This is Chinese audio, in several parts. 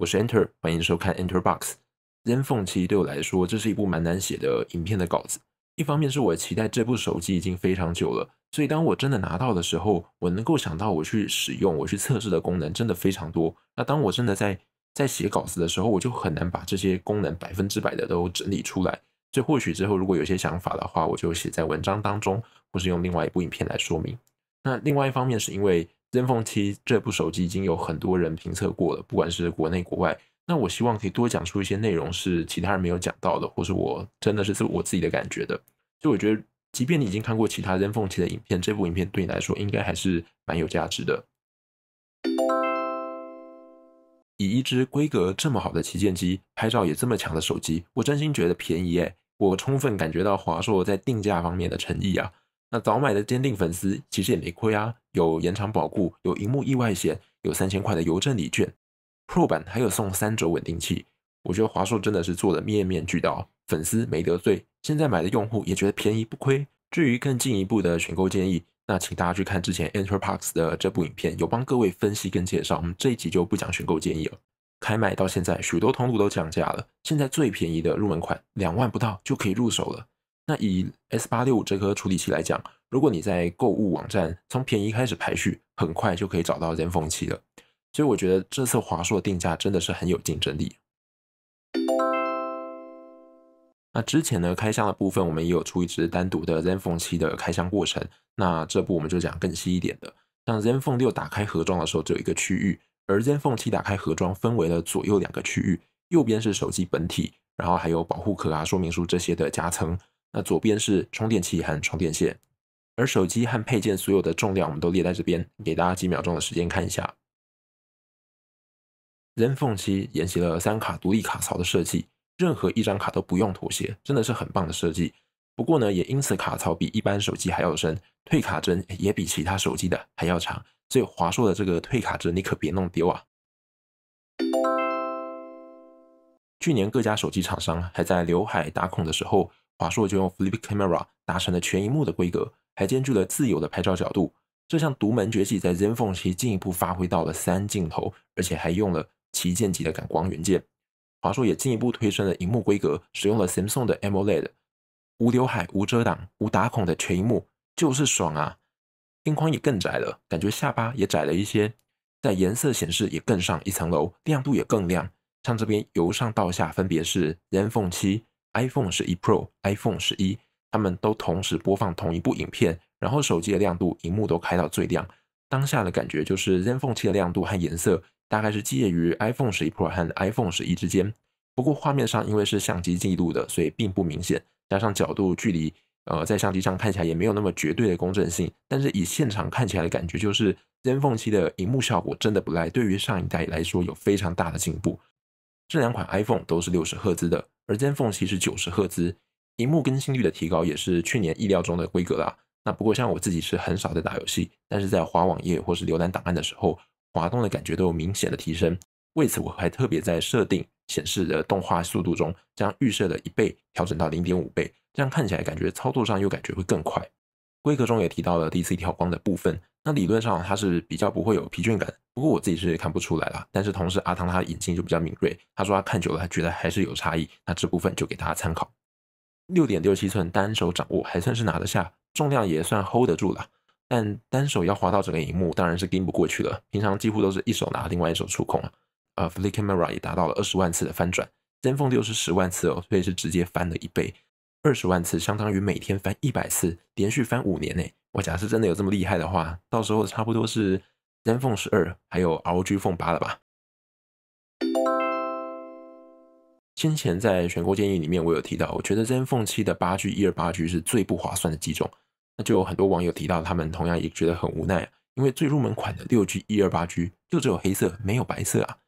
我是 Enter，欢迎收看 Enter Box。Zenfone 实对我来说，这是一部蛮难写的影片的稿子。一方面是我期待这部手机已经非常久了，所以当我真的拿到的时候，我能够想到我去使用、我去测试的功能真的非常多。那当我真的在在写稿子的时候，我就很难把这些功能百分之百的都整理出来。这或许之后如果有些想法的话，我就写在文章当中，或是用另外一部影片来说明。那另外一方面是因为。Zenfone 七这部手机已经有很多人评测过了，不管是国内国外。那我希望可以多讲出一些内容是其他人没有讲到的，或是我真的是自我自己的感觉的。所以我觉得，即便你已经看过其他 Zenfone 七的影片，这部影片对你来说应该还是蛮有价值的。以一只规格这么好的旗舰机，拍照也这么强的手机，我真心觉得便宜哎！我充分感觉到华硕在定价方面的诚意啊。那早买的坚定粉丝其实也没亏啊，有延长保固，有荧幕意外险，有三千块的邮政礼券，Pro 版还有送三轴稳定器。我觉得华硕真的是做的面面俱到，粉丝没得罪，现在买的用户也觉得便宜不亏。至于更进一步的选购建议，那请大家去看之前 Enterbox 的这部影片，有帮各位分析跟介绍。我们这一集就不讲选购建议了。开卖到现在，许多通路都降价了，现在最便宜的入门款两万不到就可以入手了。那以 S 八六五这颗处理器来讲，如果你在购物网站从便宜开始排序，很快就可以找到 ZenFone 七了。所以我觉得这次华硕定价真的是很有竞争力。那之前呢，开箱的部分我们也有出一支单独的 ZenFone 七的开箱过程。那这部我们就讲更细一点的。像 ZenFone 六打开盒装的时候只有一个区域，而 ZenFone 七打开盒装分为了左右两个区域，右边是手机本体，然后还有保护壳啊、说明书这些的夹层。那左边是充电器和充电线，而手机和配件所有的重量我们都列在这边，给大家几秒钟的时间看一下。Zenfone 七沿袭了三卡独立卡槽的设计，任何一张卡都不用妥协，真的是很棒的设计。不过呢，也因此卡槽比一般手机还要深，退卡针也比其他手机的还要长，所以华硕的这个退卡针你可别弄丢啊。去年各家手机厂商还在刘海打孔的时候，华硕就用 Flip Camera 达成了全荧幕的规格，还兼具了自由的拍照角度。这项独门绝技在 Zenfone 七进一步发挥到了三镜头，而且还用了旗舰级的感光元件。华硕也进一步推升了荧幕规格，使用了 Samsung 的 AMOLED，无刘海、无遮挡、无打孔的全荧幕，就是爽啊！边框也更窄了，感觉下巴也窄了一些。在颜色显示也更上一层楼，亮度也更亮。像这边由上到下分别是 Zenfone 七。iPhone 十一 Pro、iPhone 十一，他们都同时播放同一部影片，然后手机的亮度、荧幕都开到最亮。当下的感觉就是 ZenFone 七的亮度和颜色大概是介于 iPhone 十一 Pro 和 iPhone 十一之间。不过画面上因为是相机记录的，所以并不明显，加上角度距离，呃，在相机上看起来也没有那么绝对的公正性。但是以现场看起来的感觉，就是 ZenFone 七的荧幕效果真的不赖，对于上一代来说有非常大的进步。这两款 iPhone 都是六十赫兹的，而 ZenFone 其实九十赫兹，屏幕更新率的提高也是去年意料中的规格啦。那不过像我自己是很少在打游戏，但是在滑网页或是浏览档案的时候，滑动的感觉都有明显的提升。为此，我还特别在设定显示的动画速度中，将预设的一倍调整到零点五倍，这样看起来感觉操作上又感觉会更快。规格中也提到了 DC 调光的部分。那理论上它是比较不会有疲倦感，不过我自己是看不出来了。但是同时阿汤他的眼睛就比较敏锐，他说他看久了他觉得还是有差异。那这部分就给大家参考。六点六七寸单手掌握还算是拿得下，重量也算 hold 得住了。但单手要滑到整个荧幕当然是 g i 不过去了，平常几乎都是一手拿，另外一手触控啊。呃，f l i k camera 也达到了二十万次的翻转，z e n Phone 六是十万次哦，所以是直接翻了一倍。二十万次相当于每天翻一百次，连续翻五年呢。我假设真的有这么厉害的话，到时候差不多是 ZenFone 十二还有 ROG Phone 八了吧？先前在选购建议里面，我有提到，我觉得 ZenFone 七的八 G 一二八 G 是最不划算的几种。那就有很多网友提到，他们同样也觉得很无奈啊，因为最入门款的六 G 一二八 G 就只有黑色，没有白色啊。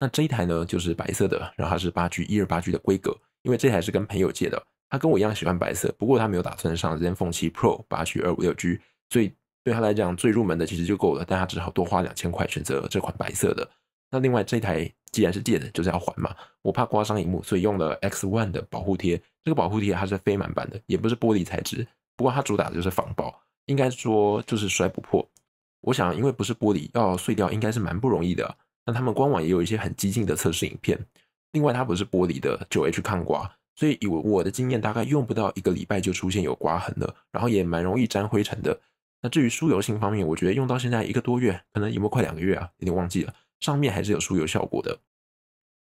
那这一台呢，就是白色的，然后它是八 G 一二八 G 的规格，因为这台是跟朋友借的。他跟我一样喜欢白色，不过他没有打算上 ZenFone 7 Pro 八 G 二五六 G，所以对他来讲最入门的其实就够了。但他只好多花两千块选择这款白色的。那另外这台既然是借的，就是要还嘛。我怕刮伤屏幕，所以用了 X One 的保护贴。这个保护贴它是非满版的，也不是玻璃材质，不过它主打的就是防爆，应该说就是摔不破。我想因为不是玻璃，要碎掉应该是蛮不容易的。那他们官网也有一些很激进的测试影片。另外它不是玻璃的，九 H 抗刮。所以以我的经验，大概用不到一个礼拜就出现有刮痕了，然后也蛮容易沾灰尘的。那至于输油性方面，我觉得用到现在一个多月，可能已经快两个月啊，有点忘记了，上面还是有输油效果的。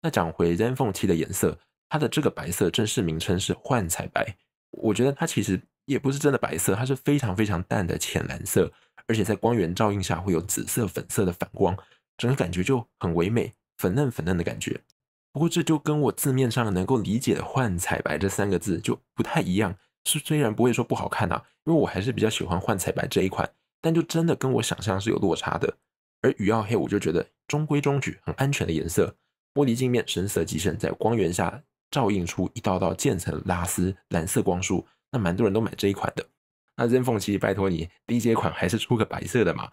那讲回 Zenfone 7的颜色，它的这个白色正式名称是幻彩白，我觉得它其实也不是真的白色，它是非常非常淡的浅蓝色，而且在光源照映下会有紫色、粉色的反光，整个感觉就很唯美，粉嫩粉嫩的感觉。不过这就跟我字面上能够理解的“幻彩白”这三个字就不太一样，是虽然不会说不好看啊，因为我还是比较喜欢“幻彩白”这一款，但就真的跟我想象是有落差的。而雨耀黑我就觉得中规中矩，很安全的颜色，玻璃镜面，深色机身，在光源下照映出一道道渐层拉丝蓝色光束，那蛮多人都买这一款的。那 Zenfone 七，拜托你 d 阶款还是出个白色的嘛？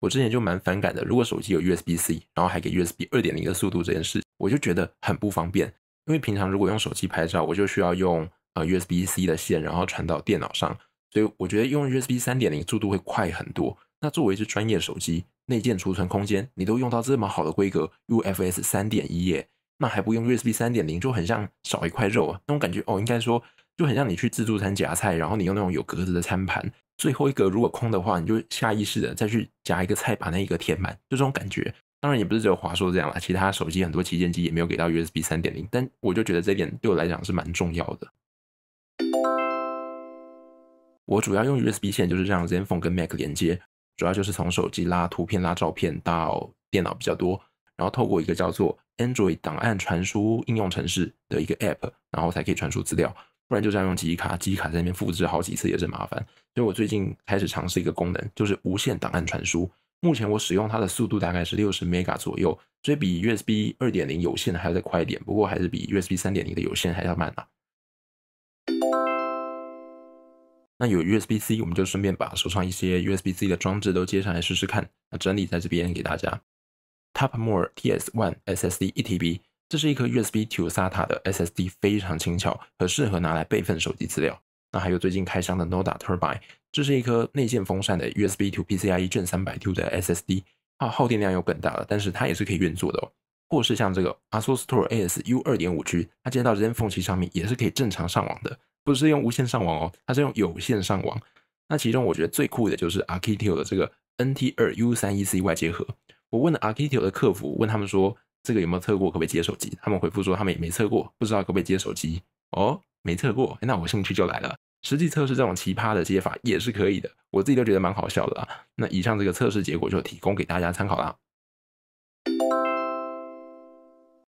我之前就蛮反感的，如果手机有 USB C，然后还给 USB 二点零的速度这件事，我就觉得很不方便。因为平常如果用手机拍照，我就需要用呃 USB C 的线，然后传到电脑上。所以我觉得用 USB 三点零速度会快很多。那作为一只专业手机，内建储存空间你都用到这么好的规格 UFS 三点一耶，那还不用 USB 三点零，就很像少一块肉啊。那种感觉哦，应该说。就很像你去自助餐夹菜，然后你用那种有格子的餐盘，最后一个如果空的话，你就下意识的再去夹一个菜，把那一个填满，就这种感觉。当然也不是只有华硕这样啦，其他手机很多旗舰机也没有给到 USB 三点零，但我就觉得这点对我来讲是蛮重要的。我主要用 USB 线就是让 ZenFone 跟 Mac 连接，主要就是从手机拉图片、拉照片到电脑比较多，然后透过一个叫做 Android 档案传输应用程式的一个 App，然后才可以传输资料。不然就是要用记忆卡，记忆卡在那边复制好几次也是麻烦，所以我最近开始尝试一个功能，就是无线档案传输。目前我使用它的速度大概是六十 m e g a 左右，所以比 USB 二点零有线的还要再快一点，不过还是比 USB 三点零的有线还要慢啊。那有 USB C，我们就顺便把手上一些 USB C 的装置都接上来试试看，那整理在这边给大家。Top More TS One SSD 一 t b 这是一颗 USB to SATA 的 SSD，非常轻巧，很适合拿来备份手机资料。那还有最近开箱的 NoDa Turbo，这是一颗内建风扇的 USB to PCIe 正三百 T 的 SSD，它耗电量又更大了，但是它也是可以运作的哦。或是像这个 Asus Store ASU 二点五 G，它接到 Zenfone 七上面也是可以正常上网的，不是用无线上网哦，它是用有线上网。那其中我觉得最酷的就是 Akita r 的这个 NT 二 U 三一 C 外接盒，我问了 Akita r 的客服，问他们说。这个有没有测过可不可以接手机？他们回复说他们也没测过，不知道可不可以接手机哦，没测过。那我兴趣就来了，实际测试这种奇葩的接法也是可以的，我自己都觉得蛮好笑的啊。那以上这个测试结果就提供给大家参考啦。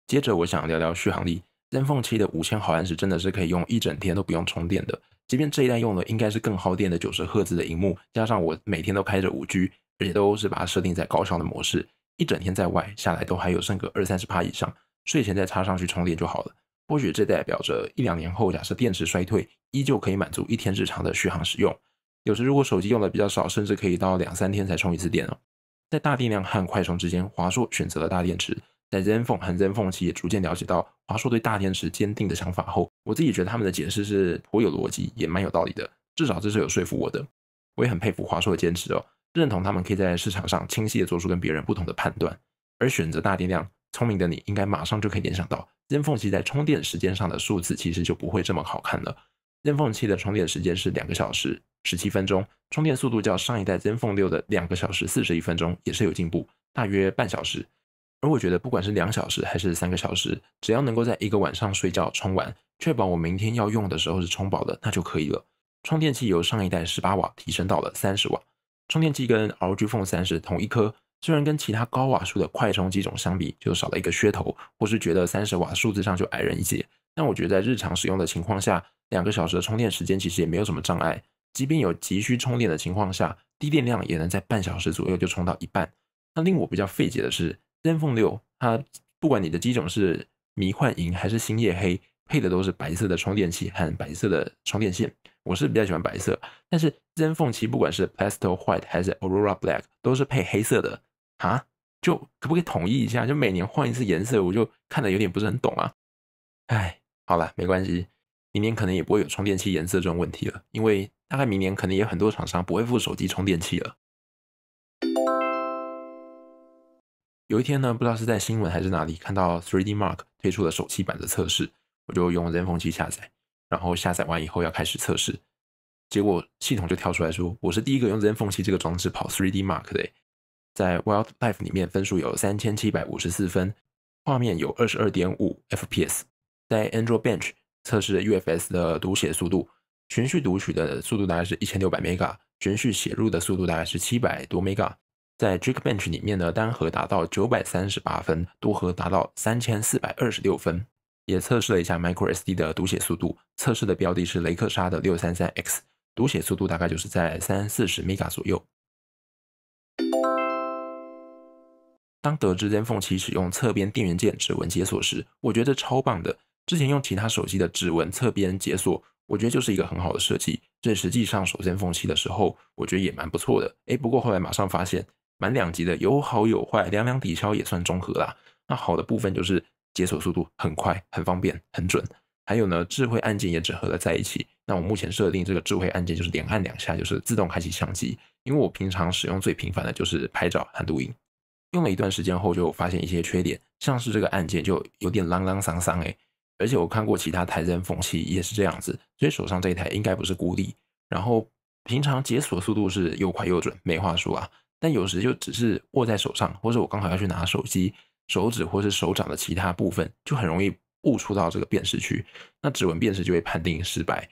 接着我想聊聊续航力，n e 七的五千毫安时真的是可以用一整天都不用充电的，即便这一代用的应该是更耗电的九十赫兹的荧幕，加上我每天都开着五 G，而且都是把它设定在高效的模式。一整天在外下来都还有剩个二三十趴以上，睡前再插上去充电就好了。或许这代表着一两年后，假设电池衰退，依旧可以满足一天日常的续航使用。有时如果手机用的比较少，甚至可以到两三天才充一次电哦。在大电量和快充之间，华硕选择了大电池。在 ZenFone 和 ZenFone 七也逐渐了解到华硕对大电池坚定的想法后，我自己觉得他们的解释是颇有逻辑，也蛮有道理的。至少这是有说服我的。我也很佩服华硕的坚持哦。认同他们可以在市场上清晰的做出跟别人不同的判断，而选择大电量。聪明的你应该马上就可以联想到，ZenFone 七在充电时间上的数字其实就不会这么好看了。ZenFone 七的充电时间是两个小时十七分钟，充电速度较上一代 ZenFone 六的两个小时四十一分钟也是有进步，大约半小时。而我觉得不管是两小时还是三个小时，只要能够在一个晚上睡觉充完，确保我明天要用的时候是充饱的，那就可以了。充电器由上一代十八瓦提升到了三十瓦。充电器跟 RG o Phone 三是同一颗，虽然跟其他高瓦数的快充机种相比，就少了一个噱头，或是觉得三十瓦数字上就矮人一截，但我觉得在日常使用的情况下，两个小时的充电时间其实也没有什么障碍。即便有急需充电的情况下，低电量也能在半小时左右就充到一半。那令我比较费解的是，ZenFone 六，它不管你的机种是迷幻银还是星夜黑，配的都是白色的充电器和白色的充电线。我是比较喜欢白色，但是。Zenfone 不管是 p l a s t e c White 还是 Aurora Black 都是配黑色的啊，就可不可以统一一下？就每年换一次颜色，我就看的有点不是很懂啊。哎，好了，没关系，明年可能也不会有充电器颜色这种问题了，因为大概明年可能有很多厂商不会附手机充电器了。有一天呢，不知道是在新闻还是哪里看到 3D Mark 推出了手机版的测试，我就用 Zenfone 下载，然后下载完以后要开始测试。结果系统就跳出来说，我是第一个用 Zenfone 这个装置跑 3D Mark 的，在 Wild Life 里面分数有三千七百五十四分，画面有二十二点五 FPS。在 Android Bench 测试 UFS 的读写速度，循序读取的速度大概是一千六百 mega，顺序写入的速度大概是七百多 mega。在 Jiak Bench 里面呢，单核达到九百三十八分，多核达到三千四百二十六分。也测试了一下 micro SD 的读写速度，测试的标的是雷克沙的六三三 X。读写速度大概就是在三四十 Mega 左右。当得知 iPhone 七使用侧边电源键指纹解锁时，我觉得超棒的。之前用其他手机的指纹侧边解锁，我觉得就是一个很好的设计。这实际上 o 先 e 7的时候，我觉得也蛮不错的。哎，不过后来马上发现，满两级的，有好有坏，两两抵消也算中和啦。那好的部分就是解锁速度很快，很方便，很准。还有呢，智慧按键也整合了在一起。那我目前设定这个智慧按键就是连按两下，就是自动开启相机。因为我平常使用最频繁的就是拍照和录音。用了一段时间后，就发现一些缺点，像是这个按键就有点啷啷桑桑哎。而且我看过其他台灯缝隙也是这样子，所以手上这一台应该不是孤立。然后平常解锁速度是又快又准，没话说啊。但有时就只是握在手上，或者我刚好要去拿手机，手指或是手掌的其他部分就很容易。误触到这个辨识区，那指纹辨识就会判定失败。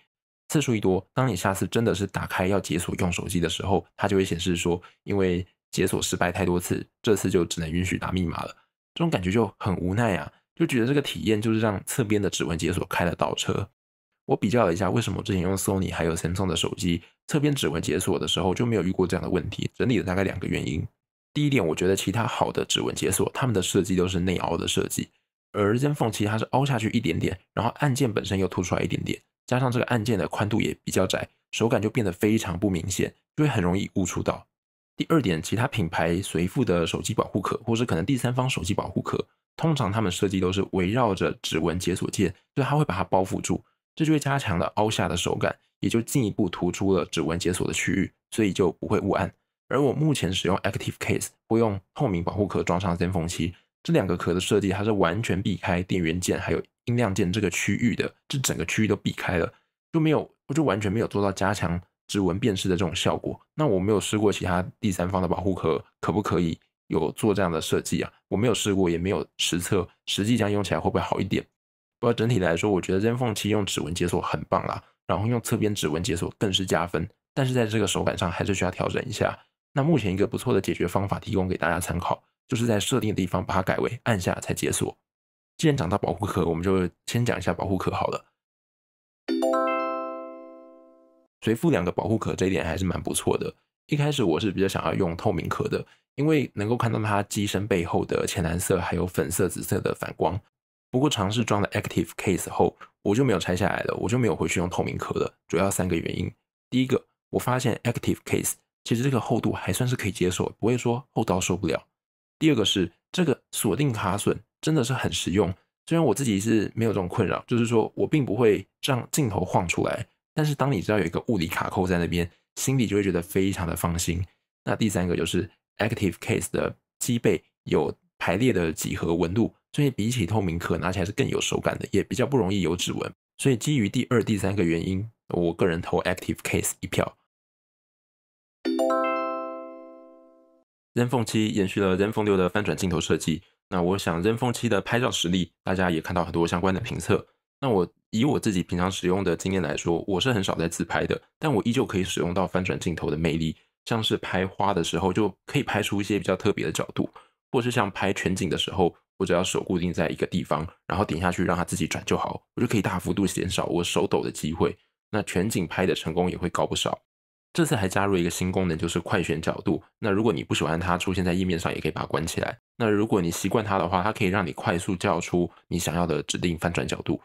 次数一多，当你下次真的是打开要解锁用手机的时候，它就会显示说，因为解锁失败太多次，这次就只能允许打密码了。这种感觉就很无奈啊，就觉得这个体验就是让侧边的指纹解锁开了倒车。我比较了一下，为什么之前用 Sony 还有 Samsung 的手机侧边指纹解锁的时候就没有遇过这样的问题？整理了大概两个原因。第一点，我觉得其他好的指纹解锁，他们的设计都是内凹的设计。而 ZenFone 它是凹下去一点点，然后按键本身又凸出来一点点，加上这个按键的宽度也比较窄，手感就变得非常不明显，就会很容易误触到。第二点，其他品牌随附的手机保护壳，或是可能第三方手机保护壳，通常他们设计都是围绕着指纹解锁键，就它会把它包覆住，这就会加强了凹下的手感，也就进一步突出了指纹解锁的区域，所以就不会误按。而我目前使用 Active Case，会用透明保护壳装上 ZenFone 七。这两个壳的设计，它是完全避开电源键还有音量键这个区域的，这整个区域都避开了，就没有，我就完全没有做到加强指纹辨识的这种效果。那我没有试过其他第三方的保护壳，可不可以有做这样的设计啊？我没有试过，也没有实测，实际上用起来会不会好一点？不过整体来说，我觉得 Zenfone 7用指纹解锁很棒啦，然后用侧边指纹解锁更是加分。但是在这个手感上还是需要调整一下。那目前一个不错的解决方法，提供给大家参考。就是在设定的地方把它改为按下才解锁。既然讲到保护壳，我们就先讲一下保护壳好了。随附两个保护壳，这一点还是蛮不错的。一开始我是比较想要用透明壳的，因为能够看到它机身背后的浅蓝色还有粉色、紫色的反光。不过尝试装了 Active Case 后，我就没有拆下来了，我就没有回去用透明壳了。主要三个原因：第一个，我发现 Active Case 其实这个厚度还算是可以接受，不会说厚到受不了。第二个是这个锁定卡损真的是很实用，虽然我自己是没有这种困扰，就是说我并不会让镜头晃出来，但是当你知道有一个物理卡扣在那边，心里就会觉得非常的放心。那第三个就是 Active Case 的机背有排列的几何纹路，所以比起透明壳拿起来是更有手感的，也比较不容易有指纹。所以基于第二、第三个原因，我个人投 Active Case 一票。Zenfone 7延续了 Zenfone 6的翻转镜头设计。那我想，Zenfone 7的拍照实力，大家也看到很多相关的评测。那我以我自己平常使用的经验来说，我是很少在自拍的，但我依旧可以使用到翻转镜头的魅力，像是拍花的时候，就可以拍出一些比较特别的角度；或是像拍全景的时候，我只要手固定在一个地方，然后点下去让它自己转就好，我就可以大幅度减少我手抖的机会。那全景拍的成功也会高不少。这次还加入一个新功能，就是快选角度。那如果你不喜欢它出现在页面上，也可以把它关起来。那如果你习惯它的话，它可以让你快速叫出你想要的指定翻转角度。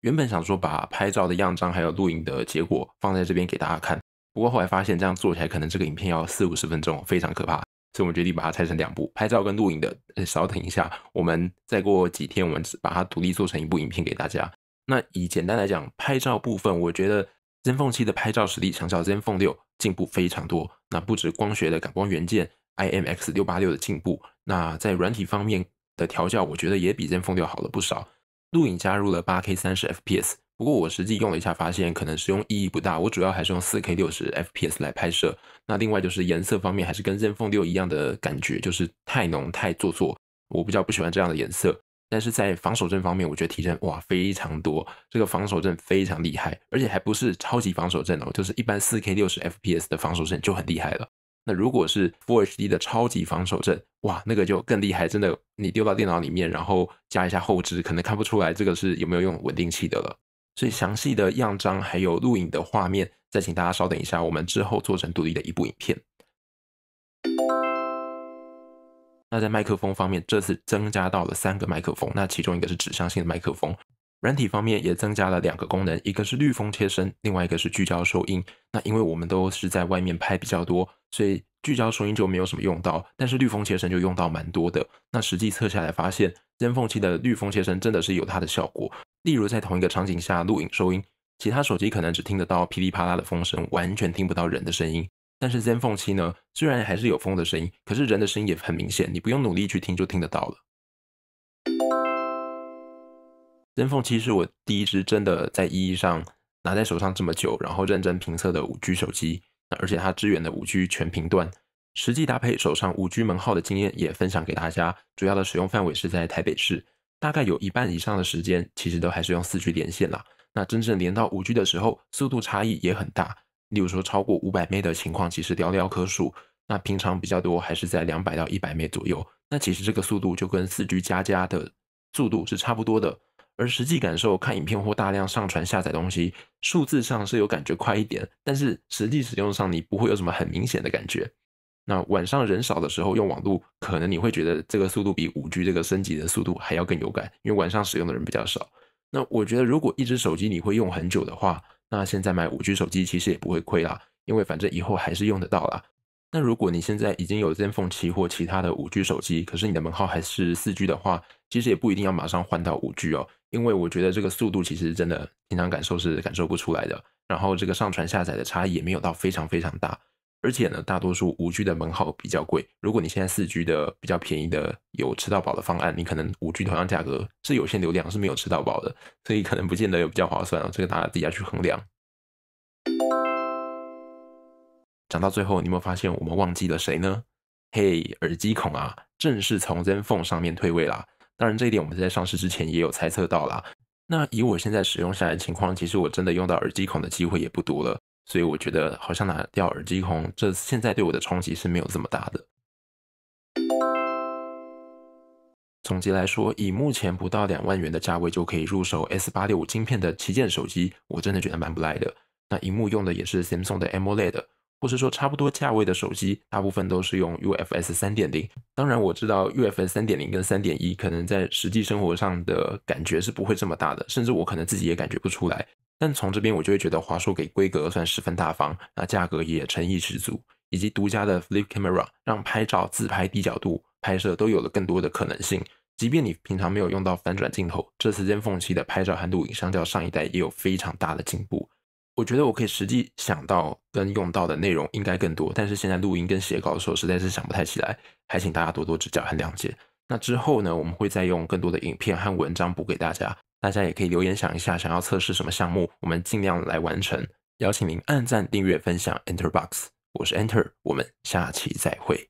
原本想说把拍照的样张还有录影的结果放在这边给大家看，不过后来发现这样做起来可能这个影片要四五十分钟，非常可怕，所以我们决定把它拆成两部，拍照跟录影的。稍等一下，我们再过几天，我们把它独立做成一部影片给大家。那以简单来讲，拍照部分，我觉得。Zenfone 七的拍照实力相较 Zenfone 六进步非常多，那不止光学的感光元件 IMX 六八六的进步，那在软体方面的调教，我觉得也比 Zenfone 六好了不少。录影加入了 8K 三十 FPS，不过我实际用了一下，发现可能使用意义不大。我主要还是用 4K 六十 FPS 来拍摄。那另外就是颜色方面，还是跟 Zenfone 六一样的感觉，就是太浓太做作，我比较不喜欢这样的颜色。但是在防守阵方面，我觉得提升哇非常多，这个防守阵非常厉害，而且还不是超级防守阵哦，就是一般四 K 六十 FPS 的防守阵就很厉害了。那如果是4 d 的超级防守阵，哇，那个就更厉害，真的，你丢到电脑里面，然后加一下后置，可能看不出来这个是有没有用稳定器的了。所以详细的样张还有录影的画面，再请大家稍等一下，我们之后做成独立的一部影片。那在麦克风方面，这次增加到了三个麦克风，那其中一个是指向性的麦克风。软体方面也增加了两个功能，一个是滤风切声，另外一个是聚焦收音。那因为我们都是在外面拍比较多，所以聚焦收音就没有什么用到，但是滤风切声就用到蛮多的。那实际测下来发现 z i p f o n e 七的滤风切声真的是有它的效果。例如在同一个场景下录影收音，其他手机可能只听得到噼里啪啦的风声，完全听不到人的声音。但是 ZenFone 7呢，虽然还是有风的声音，可是人的声音也很明显，你不用努力去听就听得到了。ZenFone 7是我第一支真的在意义上拿在手上这么久，然后认真评测的五 G 手机。那而且它支援的五 G 全频段，实际搭配手上五 G 门号的经验也分享给大家。主要的使用范围是在台北市，大概有一半以上的时间其实都还是用四 G 连线啦。那真正连到五 G 的时候，速度差异也很大。例如说，超过五百倍的情况其实寥寥可数。那平常比较多还是在两百到一百倍左右。那其实这个速度就跟四 G 加加的速度是差不多的。而实际感受，看影片或大量上传下载东西，数字上是有感觉快一点，但是实际使用上你不会有什么很明显的感觉。那晚上人少的时候用网络，可能你会觉得这个速度比五 G 这个升级的速度还要更有感，因为晚上使用的人比较少。那我觉得，如果一只手机你会用很久的话，那现在买五 G 手机其实也不会亏啦，因为反正以后还是用得到啦。那如果你现在已经有 e n f o n e 七或其他的五 G 手机，可是你的门号还是四 G 的话，其实也不一定要马上换到五 G 哦，因为我觉得这个速度其实真的平常感受是感受不出来的，然后这个上传下载的差异也没有到非常非常大。而且呢，大多数五 G 的门号比较贵。如果你现在四 G 的比较便宜的有吃到饱的方案，你可能五 G 同样价格是有限流量是没有吃到饱的，所以可能不见得有比较划算哦。这个大家自己要去衡量。讲到最后，你有没有发现我们忘记了谁呢？嘿，耳机孔啊，正式从 ZenFone 上面退位啦。当然这一点我们在上市之前也有猜测到啦。那以我现在使用下来情况，其实我真的用到耳机孔的机会也不多了。所以我觉得好像拿掉耳机孔，这现在对我的冲击是没有这么大的。总结来说，以目前不到两万元的价位就可以入手 S 八六五芯片的旗舰手机，我真的觉得蛮不赖的。那荧幕用的也是 Samsung 的 AMOLED。或是说差不多价位的手机，大部分都是用 UFS 三点零。当然，我知道 UFS 三点零跟三点一可能在实际生活上的感觉是不会这么大的，甚至我可能自己也感觉不出来。但从这边我就会觉得华硕给规格算十分大方，那价格也诚意十足，以及独家的 Flip Camera，让拍照、自拍、低角度拍摄都有了更多的可能性。即便你平常没有用到翻转镜头，这次 z e n f 的拍照和录影相较上一代也有非常大的进步。我觉得我可以实际想到跟用到的内容应该更多，但是现在录音跟写稿的时候实在是想不太起来，还请大家多多指教，很谅解。那之后呢，我们会再用更多的影片和文章补给大家，大家也可以留言想一下想要测试什么项目，我们尽量来完成。邀请您按赞、订阅、分享。Enter Box，我是 Enter，我们下期再会。